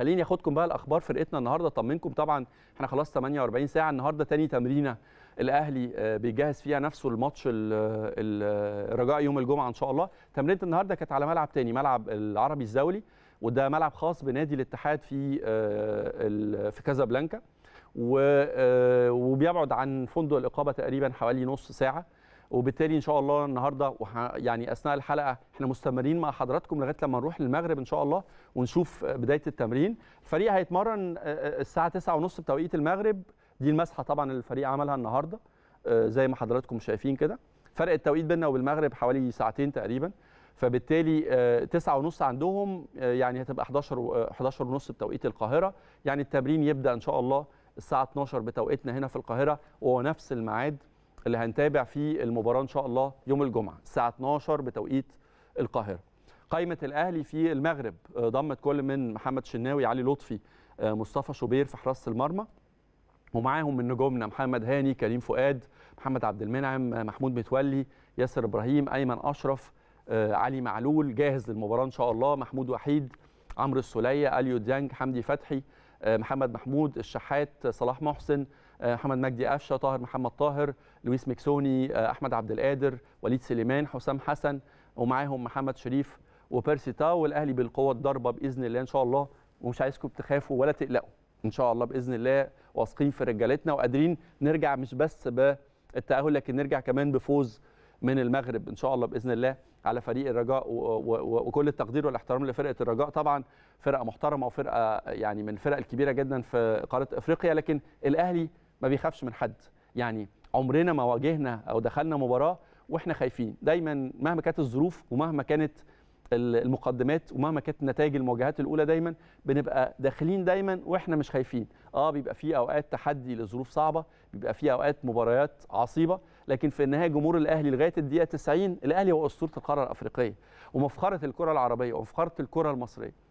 خليني اخدكم بقى الاخبار فرقتنا النهارده اطمنكم طبعا احنا خلاص 48 ساعه النهارده تاني تمرينه الاهلي آه، بيجهز فيها نفسه الماتش الرجاء يوم الجمعه ان شاء الله تمرينه النهارده كانت على ملعب تاني ملعب العربي الزولي وده ملعب خاص بنادي الاتحاد في آه، في كازابلانكا آه، وبيبعد عن فندق الاقامه تقريبا حوالي نص ساعه وبالتالي ان شاء الله النهارده يعني اثناء الحلقه احنا مستمرين مع حضراتكم لغايه لما نروح للمغرب ان شاء الله ونشوف بدايه التمرين الفريق هيتمرن الساعه 9:30 بتوقيت المغرب دي المسحه طبعا الفريق عملها النهارده زي ما حضراتكم شايفين كده فرق التوقيت بيننا وبالمغرب حوالي ساعتين تقريبا فبالتالي 9:30 عندهم يعني هتبقى 11 11 ونص بتوقيت القاهره يعني التمرين يبدا ان شاء الله الساعه 12 بتوقيتنا هنا في القاهره وهو نفس الميعاد اللي هنتابع فيه المباراه ان شاء الله يوم الجمعه الساعه 12 بتوقيت القاهره. قائمه الاهلي في المغرب آه، ضمت كل من محمد شناوي، علي لطفي، آه، مصطفى شوبير في حراسه المرمى ومعاهم من نجومنا محمد هاني، كريم فؤاد، محمد عبد المنعم، آه، محمود متولي، ياسر ابراهيم، ايمن اشرف، علي معلول جاهز للمباراه ان شاء الله، محمود وحيد، عمرو السوليه، اليو ديانج، حمدي فتحي، محمد محمود، الشحات، صلاح محسن، آه، حمد مجدي قفشه طاهر محمد طاهر لويس مكسوني آه، احمد عبد القادر وليد سليمان حسام حسن ومعاهم محمد شريف وبيرسي تاو والاهلي بالقوه الضربه باذن الله ان شاء الله ومش عايزكم تخافوا ولا تقلقوا ان شاء الله باذن الله واثقين في رجالتنا وقادرين نرجع مش بس بالتاهل لكن نرجع كمان بفوز من المغرب ان شاء الله باذن الله على فريق الرجاء وكل التقدير والاحترام لفرقه الرجاء طبعا فرقه محترمه وفرقه يعني من الفرق الكبيره جدا في قاره افريقيا لكن الاهلي ما بيخافش من حد يعني عمرنا ما واجهنا او دخلنا مباراه واحنا خايفين دايما مهما كانت الظروف ومهما كانت المقدمات ومهما كانت نتائج المواجهات الاولى دايما بنبقى داخلين دايما واحنا مش خايفين اه بيبقى في اوقات تحدي لظروف صعبه بيبقى في اوقات مباريات عصيبه لكن في النهايه جمهور الاهلي لغايه الدقيقه 90 الاهلي هو اسطوره القاره الافريقيه ومفخره الكره العربيه ومفخره الكره المصريه